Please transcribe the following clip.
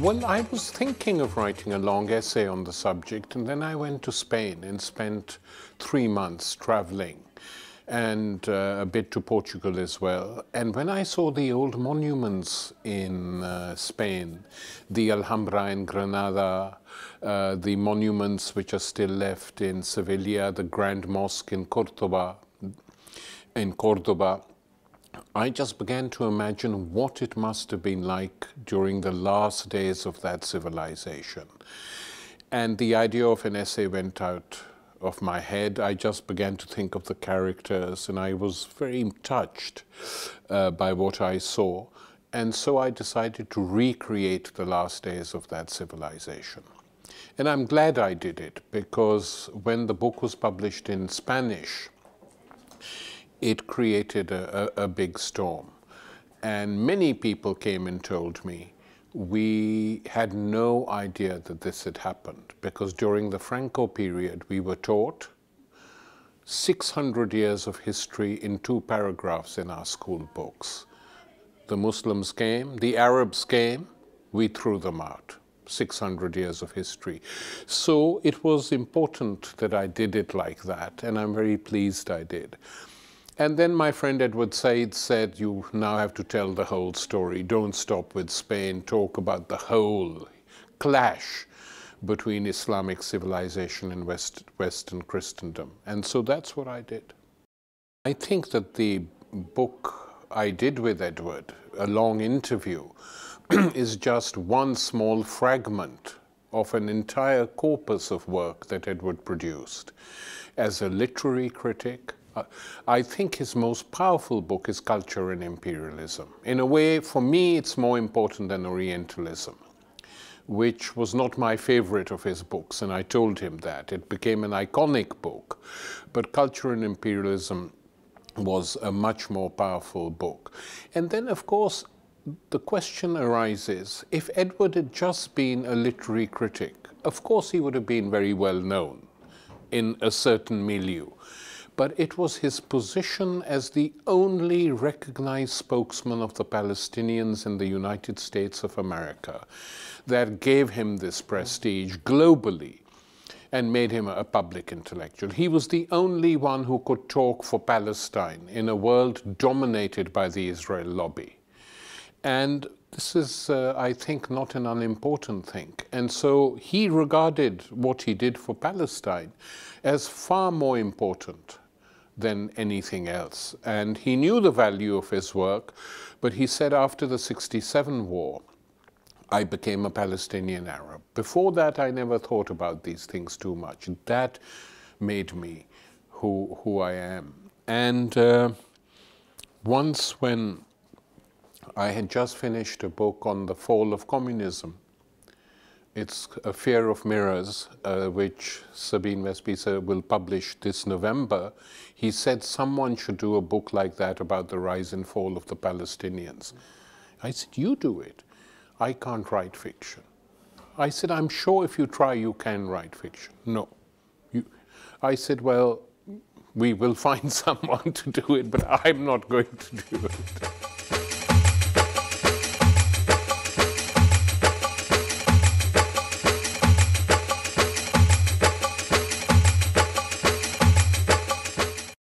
Well, I was thinking of writing a long essay on the subject, and then I went to Spain and spent three months traveling and uh, a bit to Portugal as well. And when I saw the old monuments in uh, Spain, the Alhambra in Granada, uh, the monuments which are still left in Sevilla, the Grand Mosque in Cordoba, in Cordoba, I just began to imagine what it must have been like during the last days of that civilization. And the idea of an essay went out of my head. I just began to think of the characters and I was very touched uh, by what I saw. And so I decided to recreate the last days of that civilization. And I'm glad I did it because when the book was published in Spanish, it created a, a, a big storm. And many people came and told me, we had no idea that this had happened because during the Franco period, we were taught 600 years of history in two paragraphs in our school books. The Muslims came, the Arabs came, we threw them out. 600 years of history. So it was important that I did it like that, and I'm very pleased I did. And then my friend Edward Said said, you now have to tell the whole story. Don't stop with Spain. Talk about the whole clash between Islamic civilization and West, Western Christendom. And so that's what I did. I think that the book I did with Edward, a long interview, is just one small fragment of an entire corpus of work that Edward produced as a literary critic, I think his most powerful book is Culture and Imperialism. In a way, for me, it's more important than Orientalism, which was not my favorite of his books, and I told him that. It became an iconic book, but Culture and Imperialism was a much more powerful book. And then, of course, the question arises, if Edward had just been a literary critic, of course he would have been very well known in a certain milieu but it was his position as the only recognized spokesman of the Palestinians in the United States of America that gave him this prestige globally and made him a public intellectual. He was the only one who could talk for Palestine in a world dominated by the Israel lobby. And this is, uh, I think, not an unimportant thing. And so he regarded what he did for Palestine as far more important than anything else. And he knew the value of his work, but he said after the 67 war, I became a Palestinian Arab. Before that, I never thought about these things too much. That made me who, who I am. And uh, once when I had just finished a book on the fall of communism, it's a Fear of Mirrors, uh, which Sabine Vespisa will publish this November. He said someone should do a book like that about the rise and fall of the Palestinians. I said, you do it. I can't write fiction. I said, I'm sure if you try, you can write fiction. No. You, I said, well, we will find someone to do it, but I'm not going to do it.